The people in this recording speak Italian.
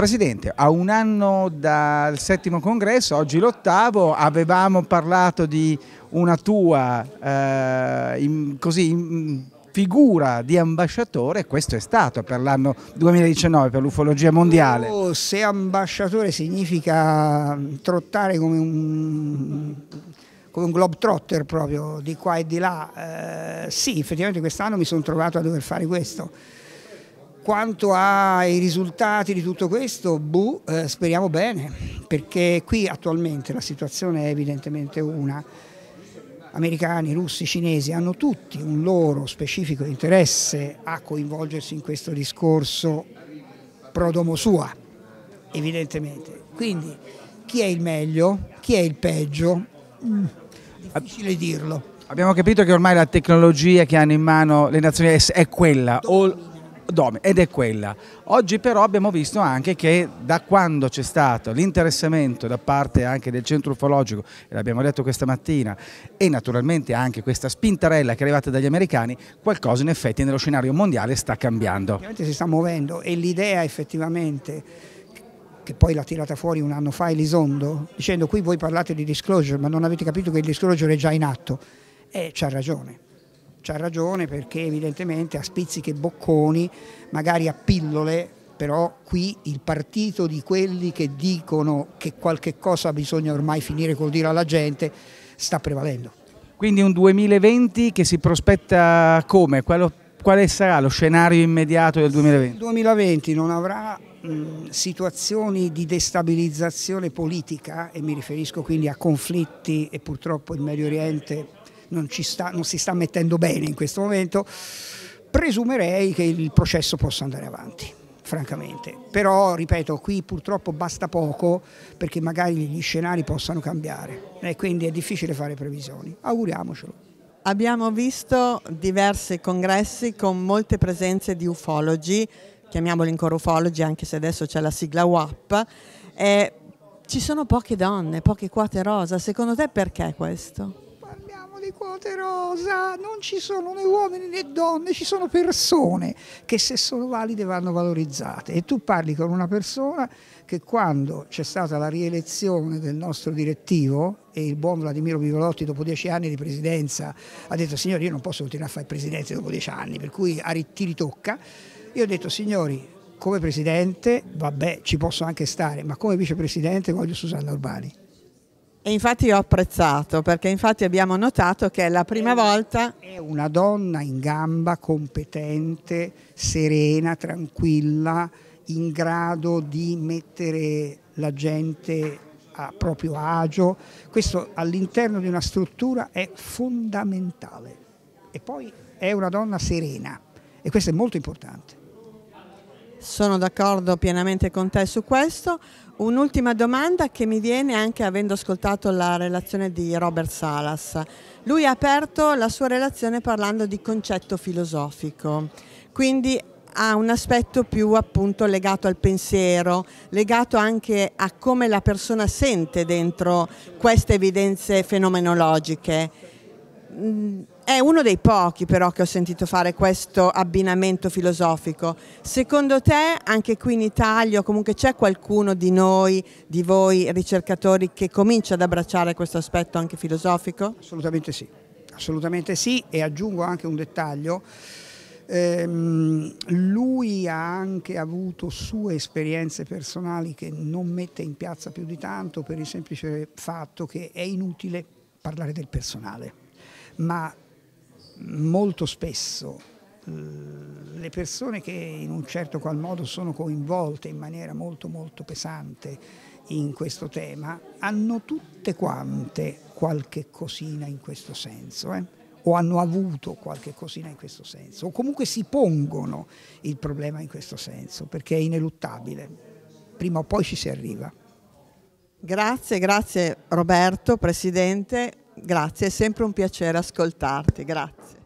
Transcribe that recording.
Presidente, a un anno dal settimo congresso, oggi l'ottavo, avevamo parlato di una tua eh, in, così, in figura di ambasciatore, questo è stato per l'anno 2019, per l'ufologia mondiale. Oh, se ambasciatore significa trottare come un come un globetrotter proprio di qua e di là. Eh, sì, effettivamente quest'anno mi sono trovato a dover fare questo. Quanto ai risultati di tutto questo, buh, eh, speriamo bene, perché qui attualmente la situazione è evidentemente una. Americani, russi, cinesi hanno tutti un loro specifico interesse a coinvolgersi in questo discorso pro domo sua, evidentemente. Quindi chi è il meglio, chi è il peggio? Mm, difficile dirlo. Abbiamo capito che ormai la tecnologia che hanno in mano le nazioni è quella. All Dome, ed è quella. Oggi però abbiamo visto anche che da quando c'è stato l'interessamento da parte anche del centro ufologico, l'abbiamo detto questa mattina, e naturalmente anche questa spintarella che è arrivata dagli americani, qualcosa in effetti nello scenario mondiale sta cambiando. Ovviamente si sta muovendo e l'idea effettivamente che poi l'ha tirata fuori un anno fa Elisondo, dicendo qui voi parlate di disclosure ma non avete capito che il disclosure è già in atto, e c'ha ragione. C'ha ragione perché evidentemente a spizziche bocconi, magari a pillole, però qui il partito di quelli che dicono che qualche cosa bisogna ormai finire col dire alla gente sta prevalendo. Quindi un 2020 che si prospetta come? Quello, quale sarà lo scenario immediato del 2020? Il 2020 non avrà mh, situazioni di destabilizzazione politica e mi riferisco quindi a conflitti e purtroppo in Medio Oriente non, sta, non si sta mettendo bene in questo momento, presumerei che il processo possa andare avanti francamente. Però, ripeto, qui purtroppo basta poco perché magari gli scenari possano cambiare e quindi è difficile fare previsioni. Auguriamocelo. Abbiamo visto diversi congressi con molte presenze di ufologi, chiamiamoli ancora ufologi anche se adesso c'è la sigla WAP. Eh, ci sono poche donne, poche quote rosa, secondo te perché questo? Siamo di quote rosa, non ci sono né uomini né donne, ci sono persone che se sono valide vanno valorizzate. E tu parli con una persona che quando c'è stata la rielezione del nostro direttivo e il buon Vladimiro Vivolotti dopo dieci anni di presidenza ha detto signori io non posso continuare a fare presidente dopo dieci anni, per cui ti ritocca, io ho detto signori come presidente, vabbè, ci posso anche stare, ma come vicepresidente voglio Susanna Urbani. E infatti ho apprezzato, perché infatti abbiamo notato che è la prima è una, volta... È una donna in gamba, competente, serena, tranquilla, in grado di mettere la gente a proprio agio. Questo all'interno di una struttura è fondamentale. E poi è una donna serena e questo è molto importante. Sono d'accordo pienamente con te su questo. Un'ultima domanda che mi viene anche avendo ascoltato la relazione di Robert Salas. Lui ha aperto la sua relazione parlando di concetto filosofico, quindi ha un aspetto più appunto legato al pensiero, legato anche a come la persona sente dentro queste evidenze fenomenologiche è uno dei pochi però che ho sentito fare questo abbinamento filosofico. Secondo te anche qui in Italia comunque c'è qualcuno di noi, di voi ricercatori che comincia ad abbracciare questo aspetto anche filosofico? Assolutamente sì, assolutamente sì e aggiungo anche un dettaglio. Ehm, lui ha anche avuto sue esperienze personali che non mette in piazza più di tanto per il semplice fatto che è inutile parlare del personale ma molto spesso eh, le persone che in un certo qual modo sono coinvolte in maniera molto molto pesante in questo tema hanno tutte quante qualche cosina in questo senso. Eh? o hanno avuto qualche cosina in questo senso, o comunque si pongono il problema in questo senso, perché è ineluttabile, prima o poi ci si arriva. Grazie, grazie Roberto, Presidente grazie, è sempre un piacere ascoltarti, grazie.